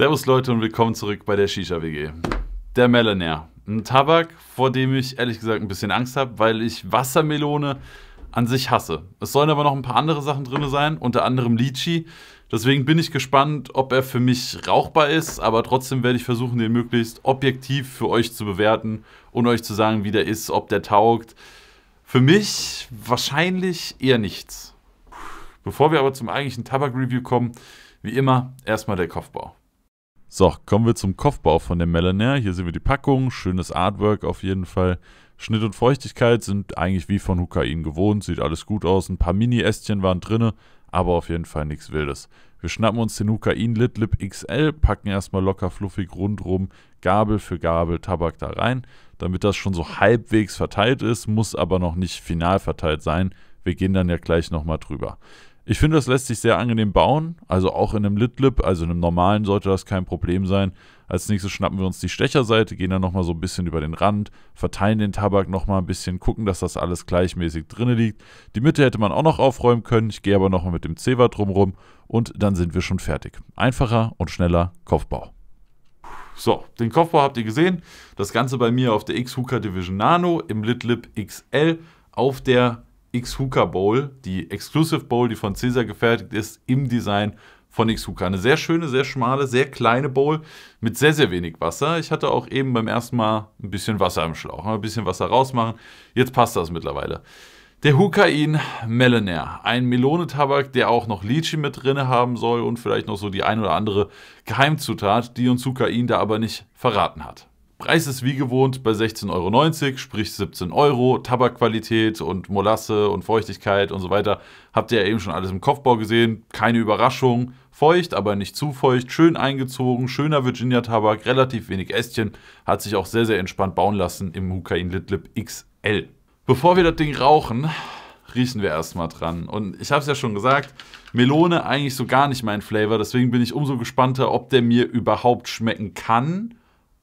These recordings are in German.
Servus Leute und willkommen zurück bei der Shisha WG. Der Melanair. Ein Tabak, vor dem ich ehrlich gesagt ein bisschen Angst habe, weil ich Wassermelone an sich hasse. Es sollen aber noch ein paar andere Sachen drin sein, unter anderem Litchi. Deswegen bin ich gespannt, ob er für mich rauchbar ist, aber trotzdem werde ich versuchen, den möglichst objektiv für euch zu bewerten und euch zu sagen, wie der ist, ob der taugt. Für mich wahrscheinlich eher nichts. Bevor wir aber zum eigentlichen Tabak-Review kommen, wie immer erstmal der Kopfbau. So, kommen wir zum Kopfbau von der Millionaire. Hier sehen wir die Packung, schönes Artwork auf jeden Fall. Schnitt und Feuchtigkeit sind eigentlich wie von Hukain gewohnt, sieht alles gut aus. Ein paar Mini-Ästchen waren drinne, aber auf jeden Fall nichts Wildes. Wir schnappen uns den Hukain Litlip XL, packen erstmal locker fluffig rundrum Gabel für Gabel Tabak da rein, damit das schon so halbwegs verteilt ist, muss aber noch nicht final verteilt sein. Wir gehen dann ja gleich nochmal drüber. Ich finde, das lässt sich sehr angenehm bauen. Also auch in einem Litlip, also in einem normalen, sollte das kein Problem sein. Als nächstes schnappen wir uns die Stecherseite, gehen dann nochmal so ein bisschen über den Rand, verteilen den Tabak nochmal ein bisschen, gucken, dass das alles gleichmäßig drin liegt. Die Mitte hätte man auch noch aufräumen können. Ich gehe aber nochmal mit dem Zewa drumrum und dann sind wir schon fertig. Einfacher und schneller Kopfbau. So, den Kopfbau habt ihr gesehen. Das Ganze bei mir auf der X-Hooker Division Nano im Litlip XL auf der X-Hooker Bowl, die Exclusive Bowl, die von Caesar gefertigt ist, im Design von X-Hooker. Eine sehr schöne, sehr schmale, sehr kleine Bowl mit sehr, sehr wenig Wasser. Ich hatte auch eben beim ersten Mal ein bisschen Wasser im Schlauch. Ein bisschen Wasser rausmachen. Jetzt passt das mittlerweile. Der Hukain Melanair, ein Melonetabak, der auch noch Litchi mit drin haben soll und vielleicht noch so die ein oder andere Geheimzutat, die uns Hukain da aber nicht verraten hat. Preis ist wie gewohnt bei 16,90 Euro, sprich 17 Euro. Tabakqualität und Molasse und Feuchtigkeit und so weiter habt ihr ja eben schon alles im Kopfbau gesehen. Keine Überraschung. Feucht, aber nicht zu feucht. Schön eingezogen, schöner Virginia-Tabak, relativ wenig Ästchen. Hat sich auch sehr, sehr entspannt bauen lassen im Hukain Litlip XL. Bevor wir das Ding rauchen, riechen wir erstmal dran. Und ich habe es ja schon gesagt, Melone eigentlich so gar nicht mein Flavor. Deswegen bin ich umso gespannter, ob der mir überhaupt schmecken kann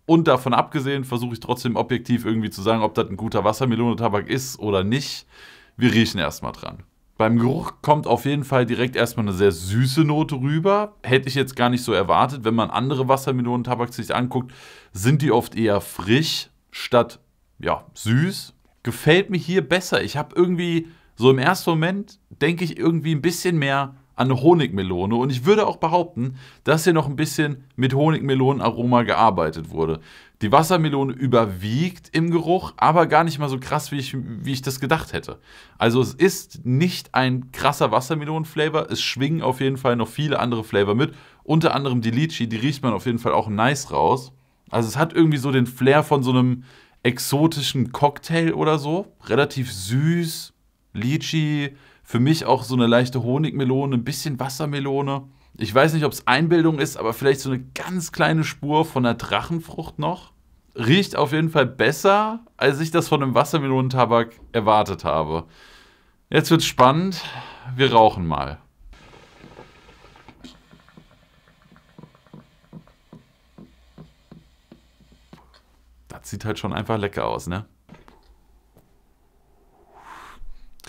und davon abgesehen versuche ich trotzdem objektiv irgendwie zu sagen, ob das ein guter Wassermelonentabak ist oder nicht. Wir riechen erstmal dran. Beim Geruch kommt auf jeden Fall direkt erstmal eine sehr süße Note rüber. Hätte ich jetzt gar nicht so erwartet. Wenn man andere Wassermelonentabaks sich anguckt, sind die oft eher frisch statt ja, süß. Gefällt mir hier besser. Ich habe irgendwie so im ersten Moment denke ich irgendwie ein bisschen mehr an Honigmelone. Und ich würde auch behaupten, dass hier noch ein bisschen mit Honigmelonenaroma gearbeitet wurde. Die Wassermelone überwiegt im Geruch, aber gar nicht mal so krass, wie ich, wie ich das gedacht hätte. Also es ist nicht ein krasser Wassermelonenflavor. Es schwingen auf jeden Fall noch viele andere Flavor mit. Unter anderem die Litchi, die riecht man auf jeden Fall auch nice raus. Also es hat irgendwie so den Flair von so einem exotischen Cocktail oder so. Relativ süß, Litchi, für mich auch so eine leichte Honigmelone, ein bisschen Wassermelone. Ich weiß nicht, ob es Einbildung ist, aber vielleicht so eine ganz kleine Spur von der Drachenfrucht noch. Riecht auf jeden Fall besser, als ich das von einem Wassermelonentabak erwartet habe. Jetzt wird's spannend. Wir rauchen mal. Das sieht halt schon einfach lecker aus, ne?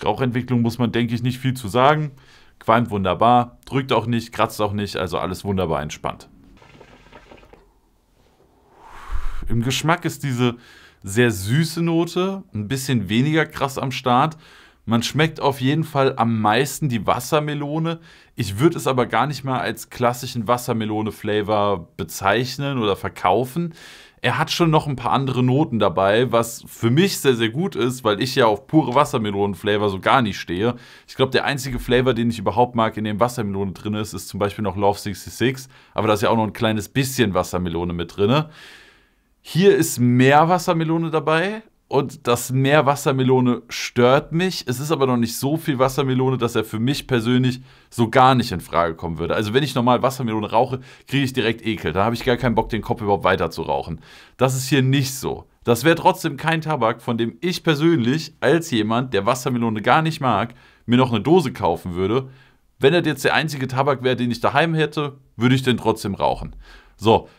Rauchentwicklung muss man, denke ich, nicht viel zu sagen. Qualmt wunderbar, drückt auch nicht, kratzt auch nicht, also alles wunderbar entspannt. Im Geschmack ist diese sehr süße Note, ein bisschen weniger krass am Start. Man schmeckt auf jeden Fall am meisten die Wassermelone. Ich würde es aber gar nicht mal als klassischen Wassermelone-Flavor bezeichnen oder verkaufen. Er hat schon noch ein paar andere Noten dabei, was für mich sehr, sehr gut ist, weil ich ja auf pure Wassermelonen-Flavor so gar nicht stehe. Ich glaube, der einzige Flavor, den ich überhaupt mag, in dem Wassermelone drin ist, ist zum Beispiel noch Love 66. Aber da ist ja auch noch ein kleines bisschen Wassermelone mit drin. Hier ist mehr Wassermelone dabei, und das Meer Wassermelone stört mich. Es ist aber noch nicht so viel Wassermelone, dass er für mich persönlich so gar nicht in Frage kommen würde. Also wenn ich normal Wassermelone rauche, kriege ich direkt Ekel. Da habe ich gar keinen Bock, den Kopf überhaupt weiter zu rauchen. Das ist hier nicht so. Das wäre trotzdem kein Tabak, von dem ich persönlich als jemand, der Wassermelone gar nicht mag, mir noch eine Dose kaufen würde. Wenn das jetzt der einzige Tabak wäre, den ich daheim hätte, würde ich den trotzdem rauchen. So,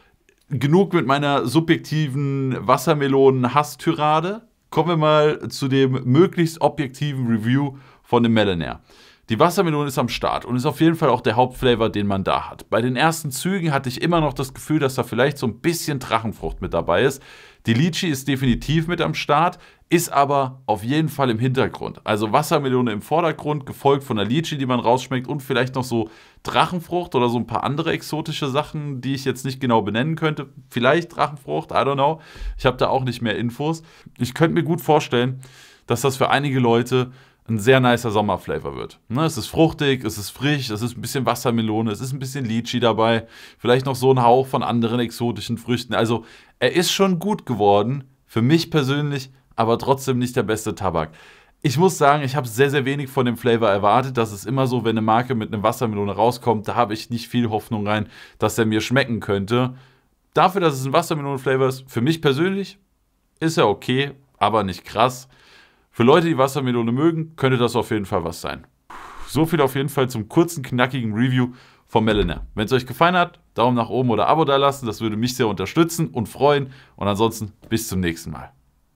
genug mit meiner subjektiven Wassermelonen-Hass-Tirade. Kommen wir mal zu dem möglichst objektiven Review von dem Millionaire. Die Wassermelone ist am Start und ist auf jeden Fall auch der Hauptflavor, den man da hat. Bei den ersten Zügen hatte ich immer noch das Gefühl, dass da vielleicht so ein bisschen Drachenfrucht mit dabei ist. Die Lychee ist definitiv mit am Start, ist aber auf jeden Fall im Hintergrund. Also Wassermelone im Vordergrund, gefolgt von der Lychee, die man rausschmeckt und vielleicht noch so Drachenfrucht oder so ein paar andere exotische Sachen, die ich jetzt nicht genau benennen könnte. Vielleicht Drachenfrucht, I don't know. Ich habe da auch nicht mehr Infos. Ich könnte mir gut vorstellen, dass das für einige Leute ein sehr nicer Sommerflavor wird. Ne, es ist fruchtig, es ist frisch, es ist ein bisschen Wassermelone, es ist ein bisschen Litchi dabei, vielleicht noch so ein Hauch von anderen exotischen Früchten. Also er ist schon gut geworden, für mich persönlich, aber trotzdem nicht der beste Tabak. Ich muss sagen, ich habe sehr, sehr wenig von dem Flavor erwartet. Das ist immer so, wenn eine Marke mit einer Wassermelone rauskommt, da habe ich nicht viel Hoffnung rein, dass er mir schmecken könnte. Dafür, dass es ein Wassermelone-Flavor ist, für mich persönlich ist er okay, aber nicht krass. Für Leute, die Wassermelone mögen, könnte das auf jeden Fall was sein. So viel auf jeden Fall zum kurzen, knackigen Review von Melina. Wenn es euch gefallen hat, Daumen nach oben oder Abo dalassen, das würde mich sehr unterstützen und freuen. Und ansonsten bis zum nächsten Mal.